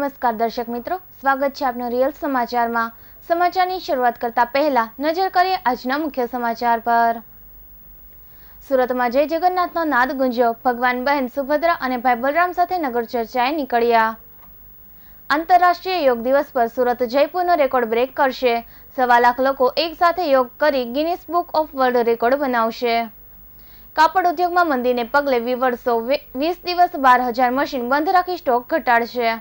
નમસ્કાર દર્શક મિત્રો સ્વાગત છે આપનો રિયલ સમાચારમાં સમાચારની શરૂઆત કરતા પહેલા નજર કરીએ આજના મુખ્ય સમાચાર પર સુરતમાં જય જગન્નાથનો નાદ ગુંજ્યો ભગવાન બહેન સુભદ્રા અને ભાઈ બલરામ સાથે નગર ચર્ચાએ નીકળ્યા આંતરરાષ્ટ્રીય યોગ દિવસ પર સુરત જયપુરનો રેકોર્ડ બ્રેક કરશે સવા લાખ લોકો એક સાથે યોગ કરી Guinness book of world record બનાવશે કાપડ ઉદ્યોગમાં મંદીને પગલે વિવર્સો વીસ દિવસ બાર હજાર મશીન બંધ રાખી સ્ટોક ઘટાડશે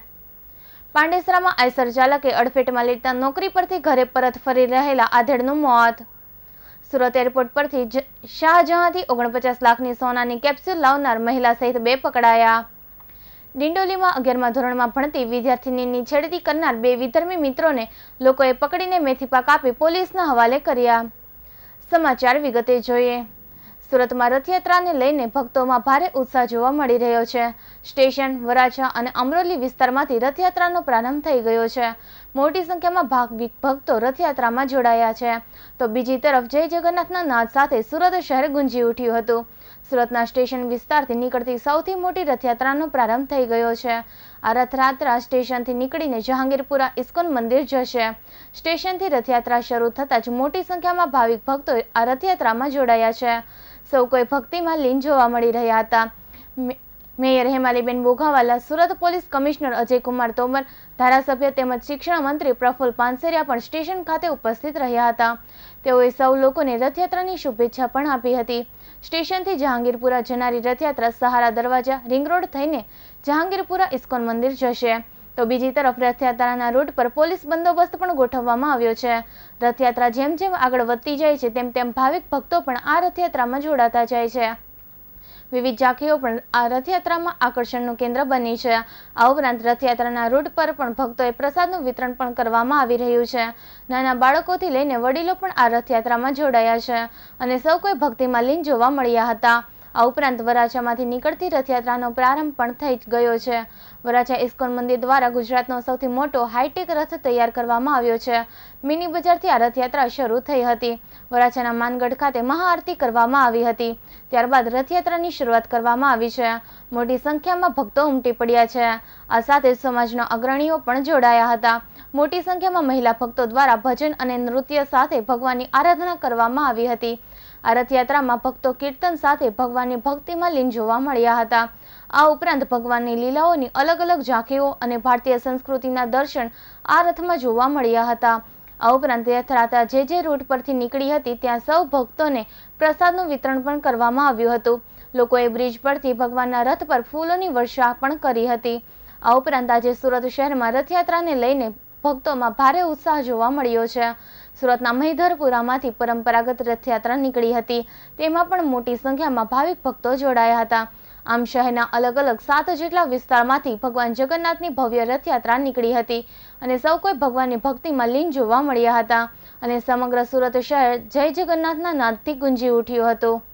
પાંડેસરામાં આયસર ચાલકે અડફેટમાં લેતા નોકરી પરથી ઘરે પરત ફરી રહેલા આધેડનું મોત સુરત એરપોર્ટ પરથી શાહજહાંથી ઓગણપચાસ લાખની સોનાની કેપ્સ્યુલ લાવનાર મહિલા સહિત બે પકડાયા ડિંડોલીમાં અગિયારમા ધોરણમાં ભણતી વિદ્યાર્થીનીની છેડતી કરનાર બે વિધર્મી મિત્રોને લોકોએ પકડીને મેથીપાક આપી પોલીસના હવાલે કર્યા સમાચાર વિગતે જોઈએ સુરતમાં રથયાત્રાને લઈને ભક્તોમાં ભારે ઉત્સાહ જોવા મળી રહ્યો છે સ્ટેશન વરાછા અને અમરોલી વિસ્તારમાંથી રથયાત્રાનો પ્રારંભ થઈ ગયો છે મોટી સંખ્યામાં ભાવિક ભક્તો રથયાત્રામાં જોડાયા છે તો બીજી તરફ જય જગન્નાથના નાદ સાથે સુરત શહેર ગુંજી ઉઠ્યું હતું સુરતના સ્ટેશન વિસ્તારથી નીકળતી સૌથી મોટી રથયાત્રાનો પ્રારંભ થઈ ગયો છે આ રથયાત્રા સ્ટેશનથી નીકળીને જહાંગીરપુરા ઇસ્કોન મંદિર જશે સ્ટેશનથી રથયાત્રા શરૂ થતાં જ મોટી સંખ્યામાં ભાવિક ભક્તો આ રથયાત્રામાં જોડાયા છે સૌ કોઈ ભક્તિમાં લીન જોવા મળી રહ્યા હતા mayor Hemaliben Boghawala Surat police commissioner Ajaykumar Tomar ધારાસભ્ય તેમજ શિક્ષણ મંત્રી પ્રફુલ પાનસેરિયા પણ સ્ટેશન ખાતે ઉપસ્થિત રહ્યા હતા તેઓએ સૌ લોકોને રથયાત્રાની શુભેચ્છા પણ આપી હતી સ્ટેશનથી જહાંગીરપુરા જનારી રથયાત્રા સહારા દરવાજા રિંગ રોડ થઈને જહાંગીરપુરા ઇસ્કોન મંદિર જશે તો બીજી તરફ રથયાત્રાના રૂટ પર પોલીસ બંદોબસ્ત પણ ગોઠવવામાં આવ્યો છે રથયાત્રા જેમ જેમ આગળ વધતી જાય છે તેમ તેમ ભાવિક ભક્તો પણ આ રથયાત્રામાં જોડાતા જાય છે વિવિધ ઝાંખીઓ પણ આ રથયાત્રામાં આકર્ષણનું કેન્દ્ર બની છે આ ઉપરાંત રથયાત્રાના રૂટ પર પણ ભક્તોએ પ્રસાદનું વિતરણ પણ કરવામાં આવી રહ્યું છે નાના બાળકોથી લઈને વડીલો પણ આ રથયાત્રામાં જોડાયા છે અને સૌ કોઈ ભક્તિમાં લીન જોવા મળ્યા હતા આ ઉપરાંત વરાછામાંથી નીકળતી રથયાત્રાનો પ્રારંભ પણ થઈ ગયો છે વરાછા ઇસ્કોન મંદિર દ્વારા ગુજરાતનો સૌથી મોટો હાઈટેક રથ તૈયાર કરવામાં આવ્યો છે મિની બજારથી આ રથયાત્રા શરૂ થઈ હતી વરાછાના માનગઢ ખાતે મહાઆરતી કરવામાં આવી હતી ત્યારબાદ રથયાત્રાની શરૂઆત કરવામાં આવી છે મોટી સંખ્યામાં ભક્તો ઉમટી પડ્યા છે આ સાથે સમાજના અગ્રણીઓ પણ જોડાયા હતા મોટી સંખ્યામાં મહિલા ભક્તો દ્વારા ભજન અને નૃત્ય સાથે ભગવાનની આરાધના કરવામાં આવી હતી આ રથયાત્રામાં ભક્તો કીર્તન સાથે ભગવાનની ભક્તિમાં લીન જોવા મળ્યા હતા આ ઉપરાંત ભગવાનની લીલાઓની અલગ અલગ ઝાંખીઓ અને ભારતીય સંસ્કૃતિના દર્શન આ રથમાં જોવા મળ્યા હતા આ ઉપરાંત યથરાતા જે જે રૂટ પરથી નીકળી હતી ત્યાં સૌ ભક્તોને પ્રસાદનું વિતરણ પણ કરવામાં આવ્યું હતું લોકોએ બ્રિજ પરથી ભગવાનના રથ પર ફૂલોની વર્ષા પણ કરી હતી આ ઉપરાંત આજે સુરત શહેરમાં રથયાત્રાને લઈને ભક્તોમાં ભારે ઉત્સાહ જોવા મળ્યો છે સુરતના મહીધરપુરામાંથી પરંપરાગત રથયાત્રા નીકળી હતી તેમાં પણ મોટી સંખ્યામાં ભાવિક ભક્તો જોડાયા હતા આમ શહેરના અલગ અલગ સાત જેટલા વિસ્તારમાંથી ભગવાન જગન્નાથની ભવ્ય રથયાત્રા નીકળી હતી અને સૌ કોઈ ભગવાનની ભક્તિમાં લીન જોવા મળ્યા હતા અને સમગ્ર સુરત શહેર જય જગન્નાથના નાદથી ગુંજી ઉઠ્યું હતું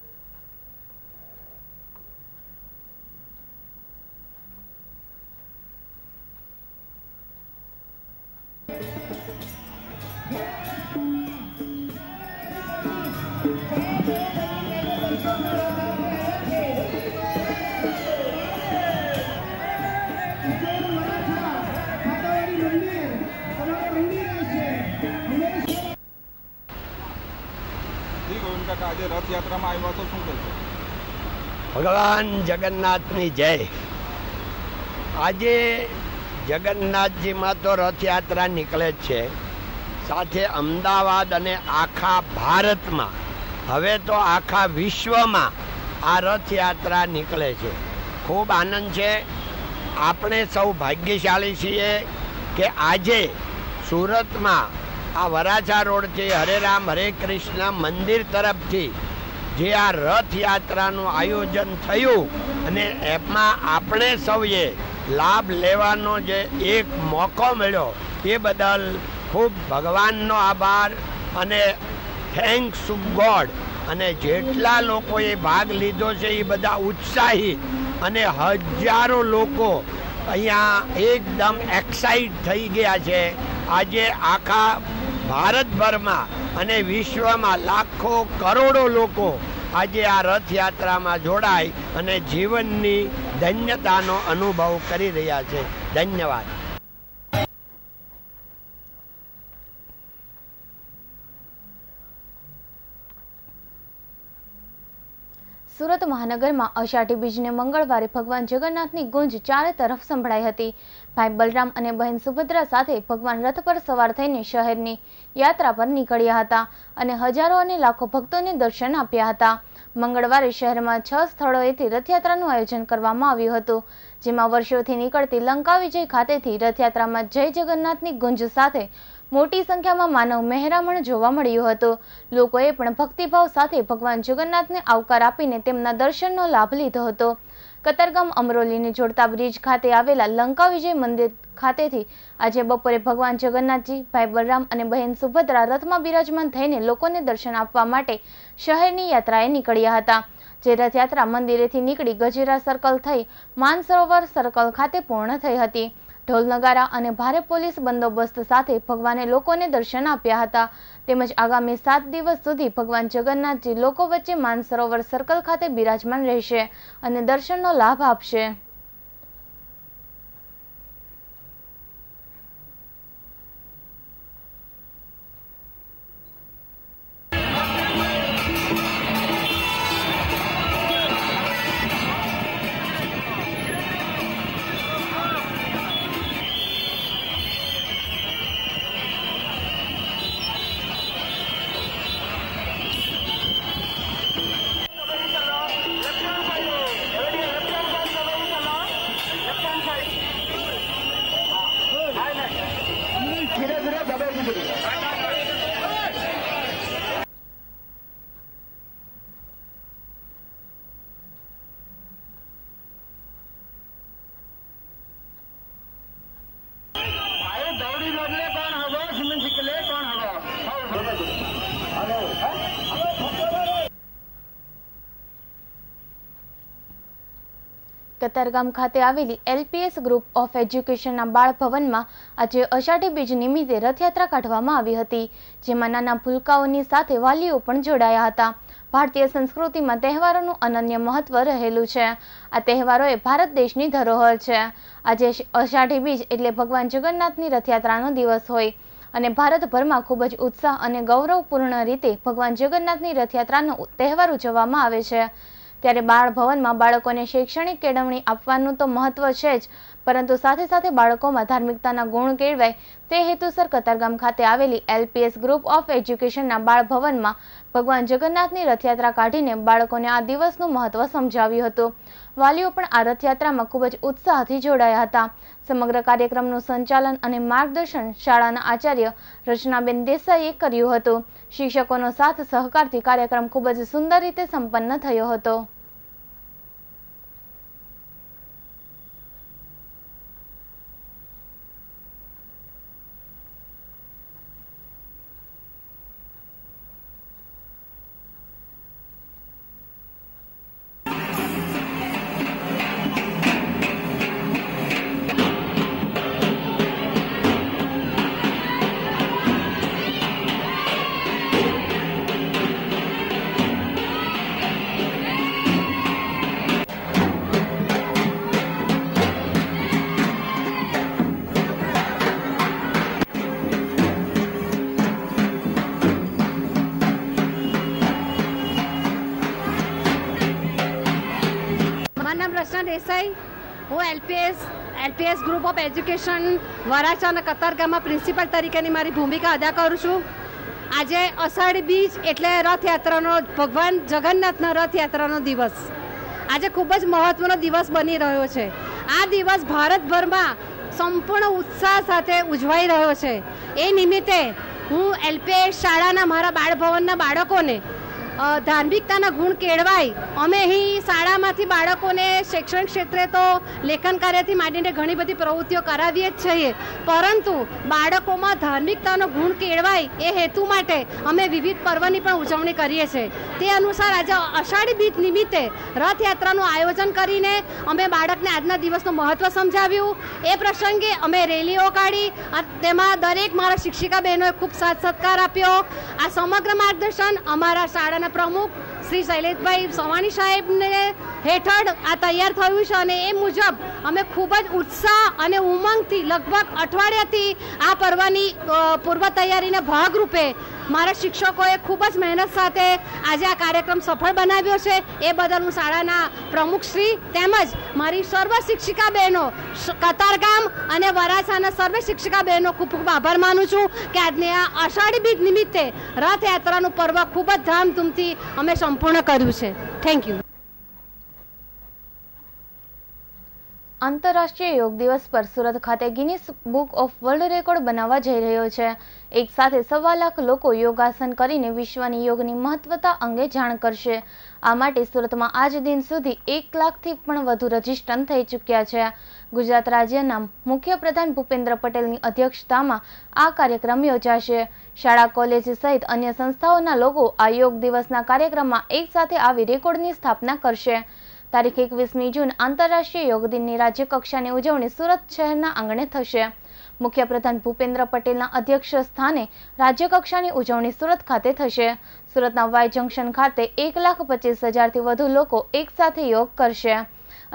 ભગવાન જગન્નાથની જય આજે જગન્નાથજીમાં તો રથયાત્રા નીકળે જ છે સાથે અમદાવાદ અને આખા ભારતમાં હવે તો આખા વિશ્વમાં આ રથયાત્રા નીકળે છે ખૂબ આનંદ છે આપણે સૌ ભાગ્યશાળી છીએ કે આજે સુરતમાં આ વરાછા રોડથી હરે રામ હરે કૃષ્ણ મંદિર તરફથી જે આ રથયાત્રાનું આયોજન થયું અને એમાં આપણે સૌએ લાભ લેવાનો જે એક મોકો મળ્યો એ બદલ ખૂબ ભગવાનનો આભાર અને થેન્ક્સ ટુ ગોડ અને જેટલા લોકોએ ભાગ લીધો છે એ બધા ઉત્સાહિત અને હજારો લોકો અહીંયા એકદમ એક્સાઇટ થઈ ગયા છે આજે આખા ભારતભરમાં અને વિશ્વમાં લાખો કરોડો લોકો આજે આ રથયાત્રામાં જોડાય અને જીવનની ધન્યતાનો અનુભવ કરી રહ્યા છે ધન્યવાદ સુરત મહાનગરમાં અષાઢી બીજને મંગળવારે ભગવાન જગન્નાથની ગુંજ ચારે તરફ સંભળાઈ હતી ભાઈ બલરામ અને બહેન સુભદ્રા સાથે ભગવાન રથ પર સવાર થઈને શહેરની યાત્રા પર નીકળ્યા હતા અને હજારો અને લાખો ભક્તોને દર્શન આપ્યા હતા મંગળવારે શહેરમાં છ સ્થળોએથી રથયાત્રાનું આયોજન કરવામાં આવ્યું હતું જેમાં વર્ષોથી નીકળતી લંકા વિજય ખાતેથી રથયાત્રામાં જય જગન્નાથની ગુંજ સાથે મોટી સંખ્યામાં માનવ મહેરામણ જોવા મળ્યું હતું લોકોએ પણ ભક્તિભાવ સાથે ભગવાન જગન્નાથને આવકાર આપીને તેમના દર્શનનો લાભ લીધો હતો કતારગામ અમરોલીને જોડતા બ્રિજ ખાતે આવેલા લંકા વિજય મંદિર ખાતેથી આજે બપોરે ભગવાન જગન્નાથજી ભાઈ બલરામ અને બહેન સુભદ્રા રથમાં બિરાજમાન થઈને લોકોને દર્શન આપવા માટે શહેરની યાત્રાએ નીકળ્યા હતા જે રથયાત્રા મંદિરેથી નીકળી ગજેરા સર્કલ થઈ માનસરોવર સર્કલ ખાતે પૂર્ણ થઈ હતી ઢોલ નગારા અને ભારે પોલીસ બંદોબસ્ત સાથે ભગવાને લોકોને દર્શન આપ્યા હતા તેમજ આગામી સાત દિવસ સુધી ભગવાન જગન્નાથજી લોકો વચ્ચે માનસરોવર સર્કલ ખાતે બિરાજમાન રહેશે અને દર્શનનો લાભ આપશે કતારગામ ખાતે આવેલી એલપીએસ ગ્રુપ ઓફ એજ્યુકેશનના બાળ ભવનમાં આજે અષાઢી બીજ નિમિત્તે રથયાત્રા કાઢવામાં આવી હતી જેમાં નાના ભૂલકાઓની સાથે વાલીઓ પણ જોડાયા હતા ભારતીય સંસ્કૃતિમાં તહેવારોનું અનન્ય મહત્વ રહેલું છે આ તહેવારો એ ભારત દેશની ધરોહર છે આજે અષાઢી બીજ એટલે ભગવાન જગન્નાથની રથયાત્રાનો દિવસ હોય અને ભારતભરમાં ખૂબ જ ઉત્સાહ અને ગૌરવપૂર્ણ રીતે ભગવાન જગન્નાથની રથયાત્રાનો તહેવાર ઉજવવામાં આવે છે ત્યારે બાળ ભવનમાં બાળકોને શૈક્ષણિક કેળવણી આપવાનું તો મહત્વ છે જ પરંતુ સાથે સાથે બાળકોમાં ધાર્મિકતાના ગુણ કેળવાય તે હેતુસર કતારગામ ખાતે આવેલી એલપીએસ ગ્રુપ ઓફ એજ્યુકેશનના બાળ ભવનમાં ભગવાન જગન્નાથની રથયાત્રા કાઢીને બાળકોને આ દિવસનું મહત્વ સમજાવ્યું હતું વાલીઓ પણ આ રથયાત્રામાં ખૂબ જ ઉત્સાહથી જોડાયા હતા સમગ્ર કાર્યક્રમનું સંચાલન અને માર્ગદર્શન શાળાના આચાર્ય રચનાબેન દેસાઈએ કર્યું હતું શિક્ષકોનો સાથ સહકારથી કાર્યક્રમ ખૂબ જ સુંદર રીતે સંપન્ન થયો હતો દેસાઈ હું LPS LPS group of education Varachha અને કતારગામમાં પ્રિન્સિપલ તરીકેની મારી ભૂમિકા અદા કરું છું આજે અષાઢી બીજ એટલે રથયાત્રાનો ભગવાન જગન્નાથના રથયાત્રાનો દિવસ આજે ખૂબ જ મહત્ત્વનો દિવસ બની રહ્યો છે આ દિવસ ભારતભરમાં સંપૂર્ણ ઉત્સાહ સાથે ઉજવાઈ રહ્યો છે એ નિમિત્તે હું એલપીએસ શાળાના મારા બાળભવનના બાળકોને ધાર્મિકતાના ગુણ કેળવાય અમે અહીં શાળામાંથી બાળકોને શૈક્ષણિક ક્ષેત્રે તો લેખન કાર્યથી માંડીને ઘણી બધી પ્રવૃત્તિઓ કરાવીએ જ છીએ પરંતુ બાળકોમાં ધાર્મિકતાનો ગુણ કેળવાય એ હેતુ માટે અમે વિવિધ પર્વની પણ ઉજવણી કરીએ છીએ તે અનુસાર આજે અષાઢી બીજ નિમિત્તે રથયાત્રાનું આયોજન કરીને અમે બાળકને આજના દિવસનું મહત્ત્વ સમજાવ્યું એ પ્રસંગે અમે રેલીઓ કાઢી તેમાં દરેક મારા શિક્ષિકા બહેનોએ ખૂબ સાથ સત્કાર આપ્યો આ સમગ્ર માર્ગદર્શન અમારા શાળાના પ્રમુખ શ્રી શૈલેષભાઈ સોમાણી સાહેબને હેઠળ આ તૈયાર થયું છે અને એ મુજબ અમે ખૂબ જ ઉત્સાહ અને ઉમંગથી લગભગ અઠવાડિયાથી આ પર્વની પૂર્વ તૈયારીના ભાગરૂપે મારા શિક્ષકોએ ખૂબ જ મહેનત સાથે આજે આ કાર્યક્રમ સફળ બનાવ્યો છે એ બદલ હું શાળાના પ્રમુખશ્રી તેમજ મારી સર્વ શિક્ષિકા બહેનો કતારગામ અને વરાછાના સર્વે શિક્ષિકા બહેનો ખૂબ ખૂબ આભાર માનું છું કે આજને આ અષાઢી બીજ નિમિત્તે રથયાત્રાનું પર્વ ખૂબ જ ધામધૂમથી અમે સંપૂર્ણ કર્યું છે થેન્ક યુ આંતરરાષ્ટ્રીય યોગ દિવસ પર સુરત ખાતે Guinness book of world record બનાવવા જઈ રહ્યો છે એક સાથે સવા લાખ લોકો યોગાસન કરીને વિશ્વની યોગની મહત્વતા અંગે જાણ કરશે આ માટે સુરતમાં આજ દિન સુધી એક લાખથી પણ વધુ રજીસ્ટ્રન થઈ ચૂક્યા છે ગુજરાત રાજ્યના મુખ્યપ્રધાન ભૂપેન્દ્ર પટેલની અધ્યક્ષતામાં આ કાર્યક્રમ યોજાશે શાળા કોલેજ સહિત અન્ય સંસ્થાઓના લોકો આ યોગ દિવસના કાર્યક્રમમાં એકસાથે આવી રેકોર્ડની સ્થાપના કરશે તારીખ એકવીસમી જૂન આંતરરાષ્ટ્રીય યોગ દિનની રાજ્યકક્ષાની ઉજવણી સુરત શહેરના આંગણે થશે મુખ્યપ્રધાન ભૂપેન્દ્ર પટેલના અધ્યક્ષ સ્થાને રાજ્યકક્ષાની ઉજવણી સુરત ખાતે થશે સુરતના વાય જંકશન ખાતે એક લાખ પચીસ હજારથી વધુ લોકો એકસાથે યોગ કરશે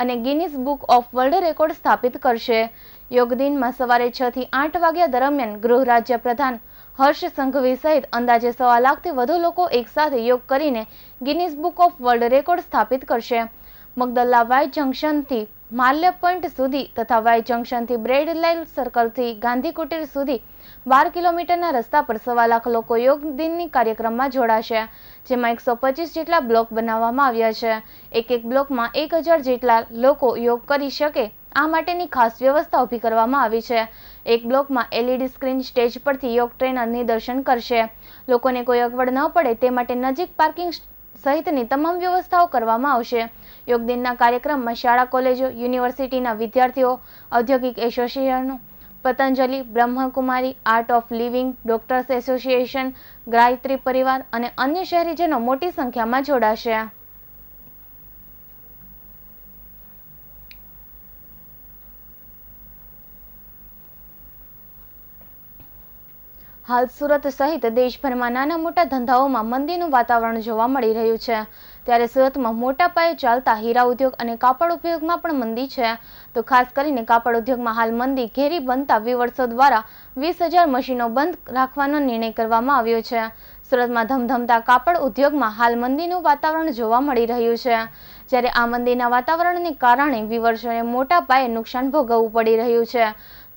અને Guinness book of world record સ્થાપિત કરશે યોગ દિનમાં સવારે છ થી આઠ વાગ્યા દરમિયાન ગૃહ રાજ્ય પ્રધાન હર્ષ સંઘવી સહિત અંદાજે સવા લાખથી વધુ લોકો એકસાથે યોગ કરીને Guinness book of world record સ્થાપિત કરશે મગદલ્લા વાય જંક્શનથી માલ્ય પોઈન્ટ સુધી તથા વાય જંક્શનથી બ્રેડ લાઇન સર્કલથી ગાંધી કુટીર સુધી બાર કિલોમીટરના રસ્તા પર સવા લાખ લોકો યોગ દિનની કાર્યક્રમમાં જોડાશે જેમાં એકસો પચીસ જેટલા બ્લોક બનાવવામાં આવ્યા છે એક એક બ્લોકમાં એક હજાર જેટલા લોકો યોગ કરી શકે આ માટેની ખાસ વ્યવસ્થા ઊભી કરવામાં આવી છે એક બ્લોકમાં એલઈડી e સ્ક્રીન સ્ટેજ પરથી યોગ ટ્રેનર નિદર્શન કરશે લોકોને કોઈ અગવડ ન પડે તે માટે નજીક પાર્કિંગ સહિતની તમામ વ્યવસ્થાઓ કરવામાં આવશે યોગ દિનના કાર્યક્રમમાં શાળા કોલેજો યુનિવર્સિટીના વિદ્યાર્થીઓ ઔદ્યોગિક એસોસિએશનો Patanjali Brahmakumari art of living doctors association Gayatri Parivar અને અન્ય શહેરીજનો મોટી સંખ્યામાં જોડાશે હાલ સુરત સહિત દેશભરમાં નાના મોટા ધંધાઓમાં મંદીનું વાતાવરણ જોવા મળી રહ્યું છે ત્યારે સુરતમાં મોટા પાયે ચાલતા હીરા ઉદ્યોગ અને કાપડ ઉદ્યોગમાં પણ મંદી છે તો ખાસ કરીને કાપડ ઉદ્યોગમાં હાલ મંદી ઘેરી બનતા વિવર્ષો દ્વારા વીસ હજાર મશીનો બંધ રાખવાનો નિર્ણય કરવામાં આવ્યો છે સુરતમાં ધમધમતા કાપડ ઉદ્યોગમાં હાલ મંદીનું વાતાવરણ જોવા મળી રહ્યું છે જ્યારે આ મંદીના વાતાવરણને કારણે વિવર્સોને મોટા પાયે નુકસાન ભોગવવું પડી રહ્યું છે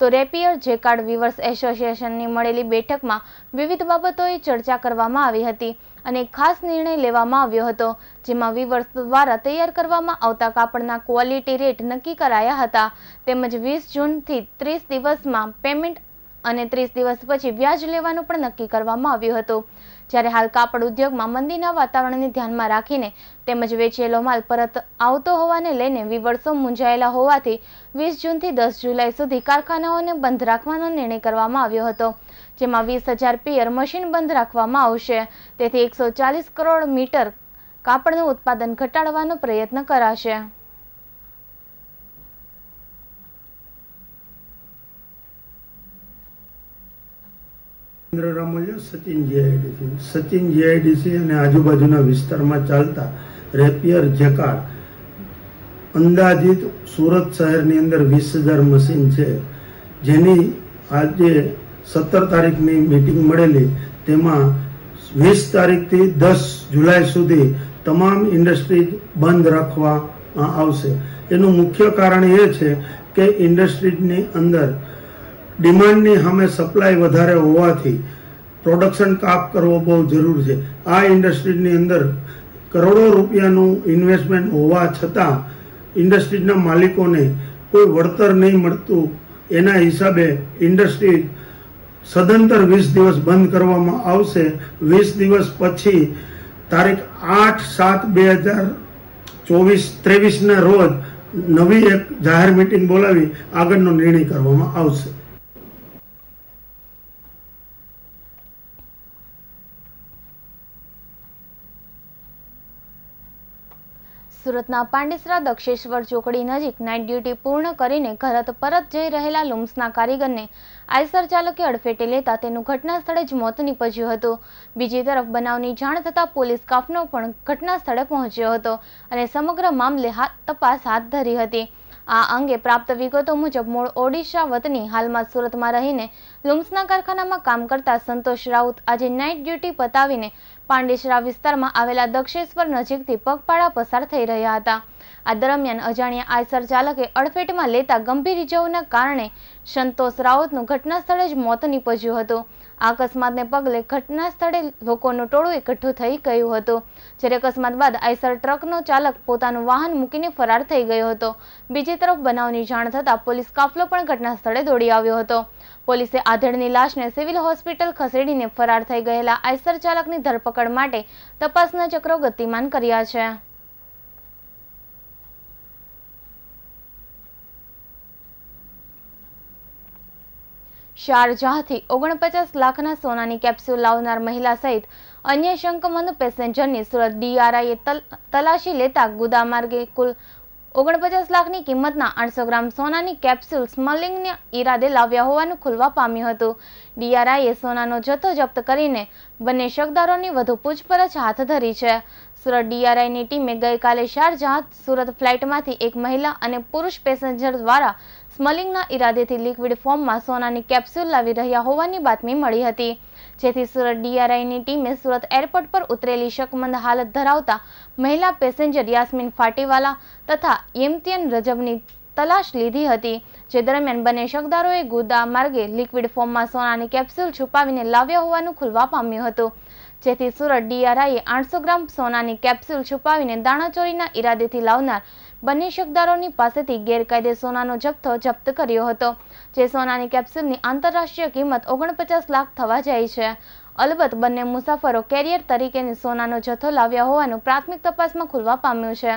તો રેપિયર જેકાર્ડ વિવર્સ એસોસિએશનની મળેલી બેઠકમાં વિવિધ બાબતોએ ચર્ચા કરવામાં આવી હતી અને ખાસ નિર્ણય લેવામાં આવ્યો હતો જેમાં વિવર્સ દ્વારા તૈયાર કરવામાં આવતા કાપડના ક્વોલિટી રેટ નક્કી કરાયા હતા તેમજ વીસ જૂનથી ત્રીસ દિવસમાં પેમેન્ટ અને ત્રીસ દિવસ પછી વ્યાજ લેવાનું પણ નક્કી કરવામાં આવ્યું હતું જ્યારે હાલ કાપડ ઉદ્યોગમાં મંદીના વાતાવરણને ધ્યાનમાં રાખીને તેમજ વેચેલો માલ પરત આવતો હોવાને લઈને વિવર્સો મૂંઝાયેલા હોવાથી વીસ જૂનથી દસ જુલાઈ સુધી કારખાનાઓને બંધ રાખવાનો નિર્ણય કરવામાં આવ્યો હતો જેમાં વીસ હજાર પિયર મશીન બંધ રાખવામાં આવશે તેથી એકસો ચાલીસ કરોડ મીટર કાપડનું ઉત્પાદન ઘટાડવાનો પ્રયત્ન કરાશે ચંદ્ર રામોલિયા સચિન જીઆઈડીસી સચિન જીઆઈડીસી અને આજુબાજુના વિસ્તારમાં ચાલતા રેપિયર જેકાર અંદાજિત સુરત શહેરની અંદર વીસ હજાર મશીન છે જેની આજે સત્તર તારીખની મિટિંગ મળેલી તેમાં વીસ તારીખથી દસ જુલાઈ સુધી તમામ ઇન્ડસ્ટ્રી બંધ રાખવામાં આવશે એનું મુખ્ય કારણ એ છે કે ઇન્ડસ્ટ્રીઝની અંદર ડિમાન્ડની સામે સપ્લાય વધારે હોવાથી પ્રોડક્શન કાપ કરવો બહુ જરૂર છે આ ઇન્ડસ્ટ્રીની અંદર કરોડો રૂપિયાનું ઇન્વેસ્ટમેન્ટ હોવા છતાં ઇન્ડસ્ટ્રીના માલિકોને કોઈ વળતર નહીં મળતું એના હિસાબે ઇન્ડસ્ટ્રી સદંતર વીસ દિવસ બંધ કરવામાં આવશે વીસ દિવસ પછી તારીખ આઠ સાત બે હજાર ચોવીસ ત્રેવીસના રોજ નવી એક જાહેર મિટિંગ બોલાવી આગળનો નિર્ણય કરવામાં આવશે સુરતના પાંડેસરા દક્ષેશ્વર ચોકડી નજીક નાઇટ ડ્યુટી પૂર્ણ કરીને ઘરત પરત જઈ રહેલા લુમ્સના કારીગરને આયસર ચાલકે અડફેટે લેતા તેનું ઘટના સ્થળે જ મોત નીપજ્યું હતું બીજી તરફ બનાવની જાણ થતાં પોલીસ કાફનો પણ ઘટના સ્થળે પહોંચ્યો હતો અને સમગ્ર મામલે હાથ તપાસ હાથ ધરી હતી આ અંગે પ્રાપ્ત વિગતો મુજબ મૂળ ઓડિશા વતની હાલમાં સુરતમાં રહીને લુમ્સના કારખાનામાં કામ કરતા સંતોષ રાઉત આજે નાઇટ ડ્યુટી પતાવીને પાંડેશરા વિસ્તારમાં આવેલા દક્ષેશ્વર નજીકથી પગપાળા પસાર થઈ રહ્યા હતા આ દરમિયાન અજાણ્યા આયસર ચાલકે અડફેટમાં લેતા ગંભીર ઇજાઓના કારણે સંતોષ રાવતનું ઘટના સ્થળે જ મોત નીપજ્યું હતું અકસ્માતને પગલે ઘટના સ્થળે લોકોનું ટોળું એકઠું થઈ ગયું હતું જ્યારે અકસ્માત બાદ આઈસર ટ્રકનો ચાલક પોતાનું વાહન મૂકીને ફરાર થઈ ગયો હતો બીજી તરફ બનાવની જાણ થતાં પોલીસ કાફલો પણ ઘટના સ્થળે દોડી આવ્યો હતો પોલીસે આધેડની લાશને સિવિલ હોસ્પિટલ ખસેડીને ફરાર થઈ ગયેલા આઈસર ચાલકની ધરપકડ માટે તપાસના ચક્રો ગતિમાન કર્યા છે શારજાહથી ઓગણપચાસ લાખના સોનાની કેપ્સ્યુલ લાવનાર મહિલા સહિત અન્ય શંકમંદ પેસેન્જરની સુરત ડીઆરઆઈએ તલાશી લેતા ગુદા માર્ગે કુલ ઓગણપચાસ લાખની કિંમતના આઠસો ગ્રામ સોનાની કેપ્સ્યુલ સ્મલિંગને ઈરાદે લાવ્યા હોવાનું ખુલવા પામ્યું હતું ડીઆરઆઈએ સોનાનો જથ્થો જપ્ત કરીને બંને શકદારોની વધુ પૂછપરછ હાથ ધરી છે સુરત ડીઆરઆઈની ટીમે ગઈકાલે શારજહાં સુરત ફ્લાઇટમાંથી એક મહિલા અને પુરુષ પેસેન્જર દ્વારા સ્મલિંગના ઈરાદેથી લિક્વિડ ફોર્મમાં સોનાની કેપ્સ્યુલ લાવી રહ્યા હોવાની બાતમી મળી હતી જેથી સુરત ડીઆરઆઈની ટીમે સુરત એરપોર્ટ પર ઉતરેલી શકમંદ હાલત ધરાવતા મહિલા પેસેન્જર યાસ્મીન ફાટીવાલા તથા યેમતિયન રજબની તલાશ લીધી હતી જે દરમિયાન બંને શકદારોએ ગુદા માર્ગે લિક્વિડ ફોર્મમાં સોનાની કેપ્સ્યુલ છુપાવીને લાવ્યા હોવાનું ખુલવા પામ્યું હતું જેથી સુરત ડીઆરઆઈએ આઠસો ગ્રામ સોનાની કેપ્સ્યુલ છુપાવીને દાણાચોરીના ઈરાદેથી લાવનાર બંને શકદારોની પાસેથી ગેરકાયદે સોનાનો જથ્થો જપ્ત કર્યો હતો જે સોનાની કેપ્સ્યુલની આંતરરાષ્ટ્રીય કિંમત ઓગણપચાસ લાખ થવા જાય છે અલબત્ત બંને મુસાફરો કેરિયર તરીકેની સોનાનો જથ્થો લાવ્યા હોવાનું પ્રાથમિક તપાસમાં ખુલવા પામ્યું છે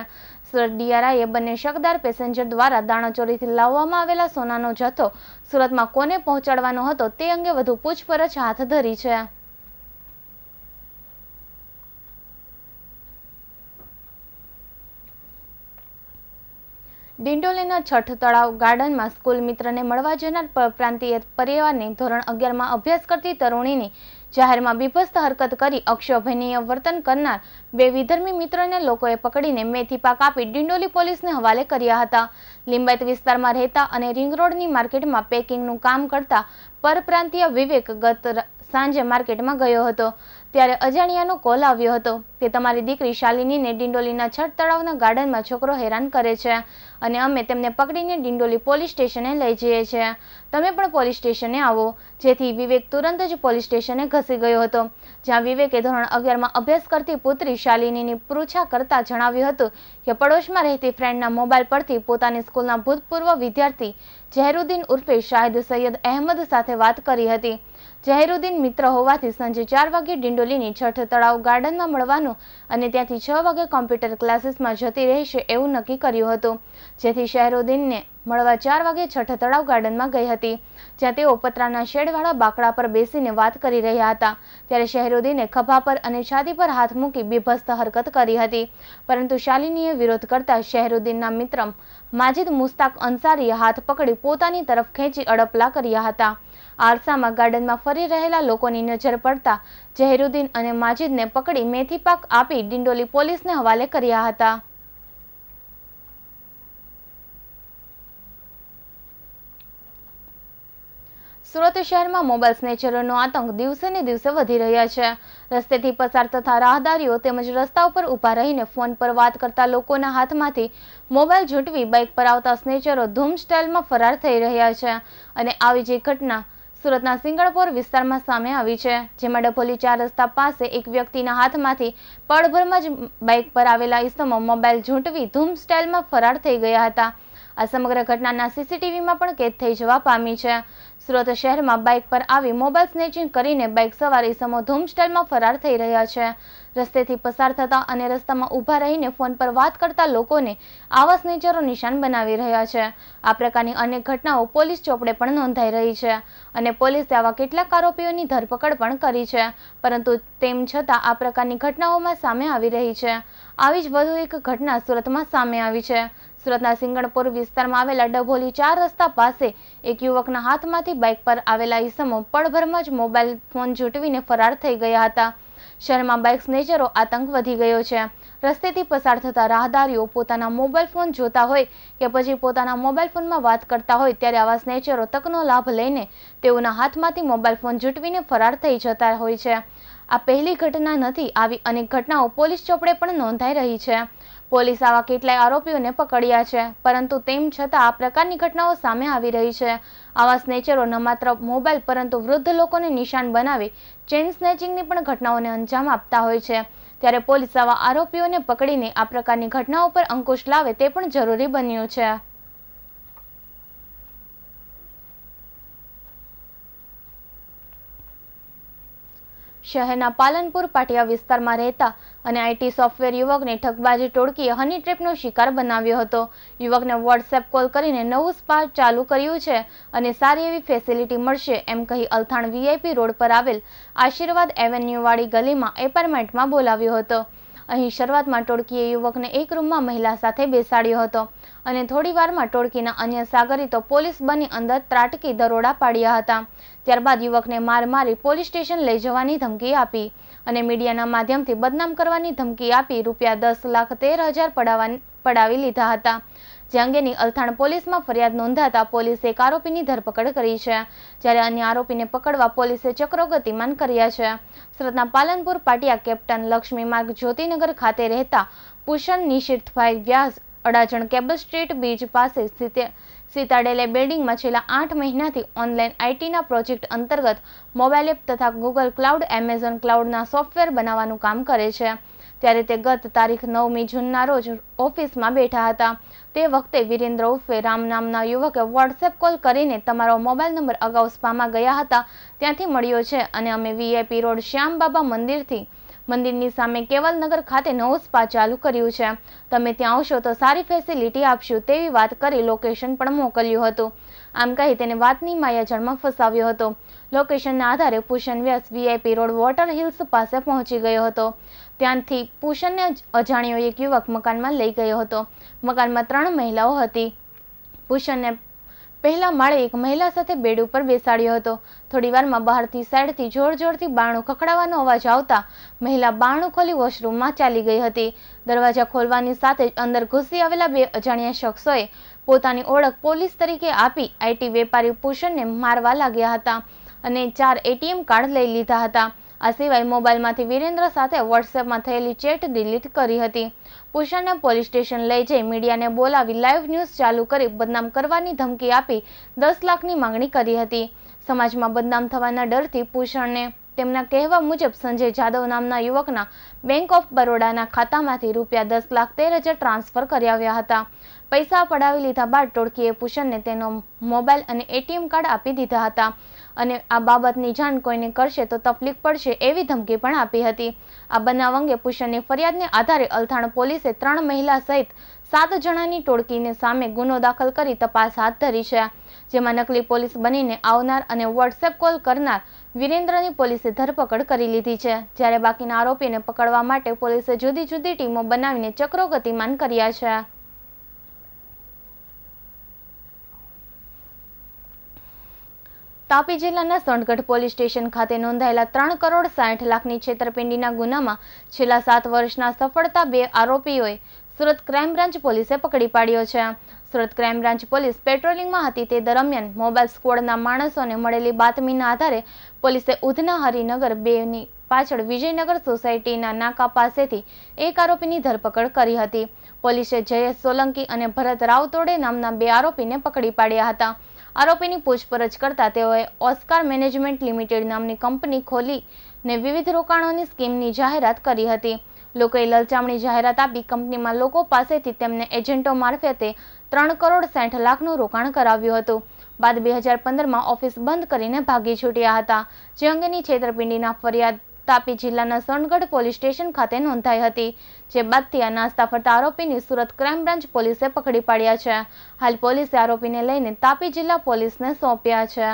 સુરત ડીઆરઆઈએ બંને શકદાર પેસેન્જર દ્વારા દાણાચોરીથી લાવવામાં આવેલા સોનાનો જથ્થો સુરતમાં કોને પહોંચાડવાનો હતો તે અંગે વધુ પૂછપરછ હાથ ધરી છે ડિંડોલીના છઠ તળાવ ગાર્ડનમાં સ્કૂલ મિત્રને મળવા જનાર પ્રાંતિય પરિવારને ધોરણ અગિયારમાં અભ્યાસ કરતી તરુણીની જાહેરમાં બીભત્સ હરકત કરી અક્ષોભનીય વર્તન કરનાર બે વિધર્મી મિત્રોને લોકોએ પકડીને મેથી પાક આપી ડિંડોલી પોલીસને હવાલે કર્યા હતા લિંબાયત વિસ્તારમાં રહેતા અને રિંગ રોડની માર્કેટમાં પેકિંગનું કામ કરતા પરપ્રાંતિય વિવેક ગત સાંજે માર્કેટમાં ગયો હતો ત્યારે અજાણ્યાનો કોલ આવ્યો હતો કે તમારી દીકરી શાલિનીને ડિંડોલીના છઠ તળાવના ગાર્ડનમાં છોકરો હેરાન કરે છે અને અમે તેમને પકડીને ડિંડોલી પોલીસ સ્ટેશને લઈ જઈએ છીએ તમે પણ પોલીસ સ્ટેશને આવો જેથી વિવેક તુરંત જ પોલીસ સ્ટેશને ઘસી ગયો હતો જ્યાં વિવેકે ધોરણ અગિયારમાં અભ્યાસ કરતી પુત્રી શાલિનીની પૂછા કરતા જણાવ્યું હતું કે પડોશમાં રહેતી ફ્રેન્ડના મોબાઈલ પરથી પોતાની સ્કૂલના ભૂતપૂર્વ વિદ્યાર્થી ઝહેરુદ્દીન ઉર્ફે શાહિદ સૈયદ અહેમદ સાથે વાત કરી હતી જહેરુદ્દીન મિત્ર હોવાથી સાંજે ચાર વાગે ડિંડોલીની છઠ તળાવ ગાર્ડનમાં મળવાનું અને ત્યાંથી છ વાગે કોમ્પ્યુટર ક્લાસીસમાં જતી રહેશે એવું નક્કી કર્યું હતું જેથી શહેરુદ્દીનને મળવા ચાર વાગે છઠ તળાવ ગાર્ડનમાં ગઈ હતી જ્યાં તેઓ પતરાના શેડવાળા બાકડા પર બેસીને વાત કરી રહ્યા હતા ત્યારે શહેરુદ્દીને ખભા પર અને છાતી પર હાથ મૂકી બેભસ્ત હરકત કરી હતી પરંતુ શાલિનીએ વિરોધ કરતા શહેરુદ્દીનના મિત્ર માજિદ મુસ્તાક અંસારીએ હાથ પકડી પોતાની તરફ ખેંચી અડપલા કર્યા હતા આરસામાં ગાર્ડનમાં ફરી રહેલા લોકોની નજર પડતા જહેરુદ્દીન અને માજીદને પકડી મેથી પાક આપી ડિંડોલી પોલીસને હવાલે કર્યા હતા સુરત શહેરમાં મોબાઈલ સ્નેચરોનો આતંક દિવસે ને દિવસે વધી રહ્યા છે રસ્તેથી પસાર થતા રાહદારીઓ તેમજ રસ્તા ઉપર ઊભા રહીને ફોન પર વાત કરતા લોકોના હાથમાંથી મોબાઈલ ઝૂંટવી બાઇક પર આવતા સ્નેચરો ધૂમ સ્ટાઇલમાં ફરાર થઈ રહ્યા છે અને આવી જે ઘટના સુરતના સિંગળપુર વિસ્તારમાં સામે આવી છે જેમાં ડભોલી ચાર રસ્તા પાસે એક વ્યક્તિના હાથમાંથી પળભરમાં જ બાઇક પર આવેલા ઇસમો મોબાઈલ ઝૂંટવી ધૂમ સ્ટાઇલમાં ફરાર થઈ ગયા હતા આ સમગ્ર ઘટનાના સીસીટીવીમાં પણ કેદ થઈ જવા પામી છે સુરત શહેરમાં બાઇક પર આવી મોબાઈલ સ્નેચિંગ કરીને બાઇક સવારી સમો ધૂમ ફરાર થઈ રહ્યા છે રસ્તેથી પસાર થતા અને રસ્તામાં ઊભા રહીને ફોન પર વાત કરતા લોકોને આવા સ્નેચરો નિશાન બનાવી રહ્યા છે આ પ્રકારની અનેક ઘટનાઓ પોલીસ ચોપડે પણ નોંધાઈ રહી છે અને પોલીસે આવા કેટલાક આરોપીઓની ધરપકડ પણ કરી છે પરંતુ તેમ છતાં આ પ્રકારની ઘટનાઓમાં સામે આવી રહી છે આવી જ વધુ એક ઘટના સુરતમાં સામે આવી છે સુરતના સિંગણપુર વિસ્તારમાં આવેલા ડભોલી ચાર રસ્તા પાસે એક યુવકના હાથમાંથી બાઇક પર આવેલા ઈસમો પળભરમાં જ મોબાઈલ ફોન ઝૂંટવીને ફરાર થઈ ગયા હતા શહેરમાં બાઇક સ્નેચરો આતંક વધી ગયો છે રસ્તેથી પસાર થતા રાહદારીઓ પોતાના મોબાઈલ ફોન જોતા હોય કે પછી પોતાના મોબાઈલ ફોનમાં વાત કરતા હોય ત્યારે આવા સ્નેચરો તકનો લાભ લઈને તેઓના હાથમાંથી મોબાઈલ ફોન ઝૂંટવીને ફરાર થઈ જતા હોય છે આ પહેલી ઘટના નથી આવી અનેક ઘટનાઓ પોલીસ ચોપડે પણ નોંધાઈ રહી છે પોલીસ આવા કેટલાય આરોપીઓને પકડ્યા છે પરંતુ તેમ છતાં આ પ્રકારની ઘટનાઓ સામે આવી રહી છે આવા સ્નેચરો ન માત્ર મોબાઈલ પરંતુ વૃદ્ધ લોકોને નિશાન બનાવી ચેન સ્નેચિંગની પણ ઘટનાઓને અંજામ આપતા હોય છે ત્યારે પોલીસ આવા આરોપીઓને પકડીને આ પ્રકારની ઘટનાઓ પર અંકુશ લાવે તે પણ જરૂરી બન્યું છે શહેરના પાલનપુર પાટિયા વિસ્તારમાં રહેતા અને આઈટી સોફ્ટવેર યુવકને ઠગબાજી ટોળકીએ હની ટ્રીપનો શિકાર બનાવ્યો હતો યુવકને વોટ્સએપ કોલ કરીને નવું સ્પા ચાલુ કર્યું છે અને સારી એવી ફેસિલિટી મળશે એમ કહી અલથાણ વીઆઈપી રોડ પર આવેલ આશીર્વાદ એવન્યુવાળી ગલીમાં એપાર્ટમેન્ટમાં બોલાવ્યો હતો અહીં શરૂઆતમાં ટોળકીએ યુવકને એક રૂમમાં મહિલા સાથે બેસાડ્યો હતો અને થોડીવારમાં ટોળકીના અન્ય સાગરીતો પોલીસ બની અંદર ત્રાટકી દરોડા પાડ્યા હતા ત્યારબાદ યુવકને માર મારી પોલીસ સ્ટેશન લઈ જવાની ધમકી આપી અને મીડિયાના માધ્યમથી બદનામ કરવાની ધમકી આપી રૂપિયા દસ લાખ તેર હજાર પડાવવાની પડાવી લીધા હતા જે અંગેની અલથાણ પોલીસમાં ફરિયાદ નોંધાતા પોલીસે એક આરોપીની ધરપકડ કરી છે જ્યારે અન્ય આરોપીને પકડવા પોલીસે ચક્રો ગતિમાન કર્યા છે સુરતના પાલનપુર પાટિયા કેપ્ટન લક્ષ્મી માર્ગ જ્યોતિનગર ખાતે રહેતા Pushan Nishirthbhai Vyas Adajan cable street beach પાસે સીતાડેલે બિલ્ડિંગમાં છેલ્લા આઠ મહિનાથી ઓનલાઈન આઈટીના પ્રોજેક્ટ અંતર્ગત મોબાઈલ એપ તથા ગૂગલ ક્લાઉડ એમેઝોન ક્લાઉડના સોફ્ટવેર બનાવવાનું કામ કરે છે ત્યારે તે ગત તારીખ નવમી જૂનના રોજ ઓફિસમાં બેઠા હતા તે વખતે વિરેન્દ્ર ઉર્ફે રામ નામના યુવકે વોટ્સએપ કોલ કરીને તમારો મોબાઈલ નંબર અગાઉ સ્પામાં ગયા હતા ત્યાંથી મળ્યો છે અને અમે વીઆઈપી રોડ શ્યામબાબા મંદિરથી મંદિરની સામે કેવલનગર ખાતે નવું સ્પા ચાલુ કર્યું છે તમે ત્યાં આવશો તો સારી ફેસિલિટી આપશું તેવી વાત કરી લોકેશન પણ મોકલ્યું હતું આમ કહી તેને વાતની માયાજળમાં ફસાવ્યો હતો લોકેશનના આધારે Pushan Vyas VIP road water hills પાસે પહોંચી ગયો હતો ત્યાંથી પૂશનને અજાણ્યો એક યુવક મકાનમાં લઈ ગયો હતો મકાનમાં ત્રણ મહિલાઓ હતી ભૂષણને પહેલા માળે એક મહિલા સાથે બેડ ઉપર બેસાડ્યો હતો થોડી વારમાં બહારથી સાઈડથી જોર જોરથી બારણું ખખડાવવાનો અવાજ આવતા મહિલા બાણું ખોલી વોશરૂમમાં ચાલી ગઈ હતી દરવાજા ખોલવાની સાથે જ અંદર ઘૂસી આવેલા બે અજાણ્યા શખ્સોએ પોતાની ઓળખ પોલીસ તરીકે આપી આઈટી વેપારી પુષણને મારવા લાગ્યા હતા અને ચાર એટીએમ કાર્ડ લઈ લીધા હતા આ સિવાય મોબાઈલમાંથી વીરેન્દ્ર સાથે વોટ્સએપમાં થયેલી ચેટ ડિલીટ કરી હતી પુષણને પોલીસ સ્ટેશન લઈ જઈ મીડિયાને બોલાવી લાઈવ ન્યૂઝ ચાલુ કરી બદનામ કરવાની ધમકી આપી દસ લાખની માંગણી કરી હતી સમાજમાં બદનામ થવાના ડરથી પુષણને તેમના કહેવા મુજબ સંજય જાદવ નામના યુવકના બેંક ઓફ બરોડાના ખાતામાંથી રૂપિયા દસ લાખ તેર હજાર ટ્રાન્સફર કરાવ્યા હતા પૈસા પડાવી લીધા બાદ ટોળકીએ પુષણને તેનો મોબાઈલ અને એટીએમ કાર્ડ આપી દીધા હતા અને આ બાબતની જાણ કોઈને કરશે તો તકલીફ પડશે એવી ધમકી પણ આપી હતી આ બનાવ અંગે પુષણની ફરિયાદને આધારે અલથાણ પોલીસે ત્રણ મહિલા સહિત સાત જણાની ટોળકીને સામે ગુનો દાખલ કરી તપાસ હાથ ધરી છે જેમાં નકલી પોલીસ બનીને આવનાર અને વોટ્સએપ કોલ કરનાર વિરેન્દ્રની પોલીસે ધરપકડ કરી લીધી છે જ્યારે બાકીના આરોપીને પકડવા માટે પોલીસે જુદી જુદી ટીમો બનાવીને ચક્રો ગતિમાન કર્યા છે તાપી જિલ્લાના સણગઢ પોલીસ સ્ટેશન ખાતે નોંધાયેલા ત્રણ કરોડ સાઠ લાખની છેતરપિંડીના ગુનામાં છેલ્લા સાત વર્ષના સફળતા બે આરોપીઓએ સુરત ક્રાઇમ બ્રાન્ચ પોલીસે પકડી પાડ્યો છે સુરત ક્રાઇમ બ્રાન્ચ પોલીસ પેટ્રોલિંગમાં હતી તે દરમિયાન મોબાઈલ સ્કવોડના માણસોને મળેલી બાતમીના આધારે પોલીસે ઉધના હરિનગર બેની પાછળ વિજયનગર સોસાયટીના નાકા પાસેથી એક આરોપીની ધરપકડ કરી હતી પોલીસે જયેશ સોલંકી અને ભરત રાવતોડે નામના બે આરોપીને પકડી પાડ્યા હતા આરોપીની પૂછપરછ કરતા તેઓએ ઓસ્કાર મેનેજમેન્ટ લિમિટેડ નામની કંપની ખોલીને વિવિધ રોકાણોની સ્કીમની જાહેરાત કરી હતી લોકોએ લલચામણી જાહેરાત આપી કંપનીમાં લોકો પાસેથી તેમને એજન્ટો મારફતે ત્રણ કરોડ સાઠ લાખનું રોકાણ કરાવ્યું હતું બાદ બે હજાર પંદરમાં ઓફિસ બંધ કરીને ભાગી છૂટ્યા હતા જે અંગેની છેતરપિંડીના ફરિયાદ તાપી જિલ્લાના સોનગઢ પોલીસ સ્ટેશન ખાતે નોંધાઈ હતી જે બાદથી આ નાસ્તા ફરતા આરોપીને સુરત ક્રાઇમ બ્રાન્ચ પોલીસે પકડી પાડ્યા છે હાલ પોલીસે આરોપીને લઈને તાપી જિલ્લા પોલીસને સોંપ્યા છે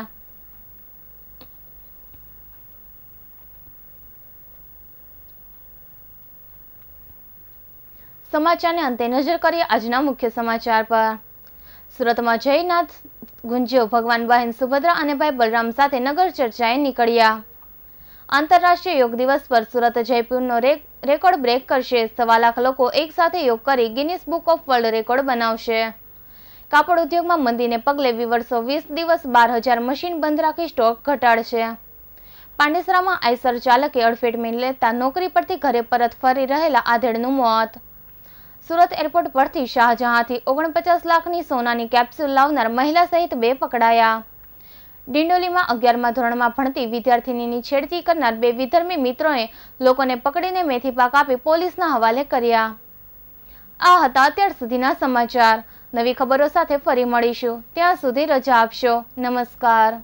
સમાચારને અંતે નજર કરીએ આજના મુખ્ય સમાચાર પર સુરતમાં જયનાથ ગુંજ્યો ભગવાન બહેન સુભદ્રા અને ભાઈ બલરામ સાથે નગર ચર્ચાએ નીકળ્યા આંતરરાષ્ટ્રીય યોગ દિવસ પર સુરત જયપુરનો રેકોર્ડ બ્રેક કરશે સવા લાખ લોકો એકસાથે યોગ કરી Guinness book of world record બનાવશે કાપડ ઉદ્યોગમાં મંદીને પગલે વિવરસો વીસ દિવસ બાર હજાર મશીન બંધ રાખી સ્ટોક ઘટાડશે પાંડેસરામાં આઈસર ચાલકે અડફેટમાં લેતા નોકરી પરથી ઘરે પરત ફરી રહેલા આધેડનું મોત સુરત એરપોર્ટ પરથી શાહજહાંથી ઓગણપચાસ લાખની સોનાની કેપ્સ્યુલ લાવનાર મહિલા સહિત બે પકડાયા ડિંડોલીમાં અગિયારમાં ધોરણમાં ભણતી વિદ્યાર્થીનીની છેડતી કરનાર બે વિધર્મી મિત્રોએ લોકોને પકડીને મેથી પાક આપી પોલીસના હવાલે કર્યા આ હતા અત્યાર સુધીના સમાચાર નવી ખબરો સાથે ફરી મળીશું ત્યાં સુધી રજા આપશો નમસ્કાર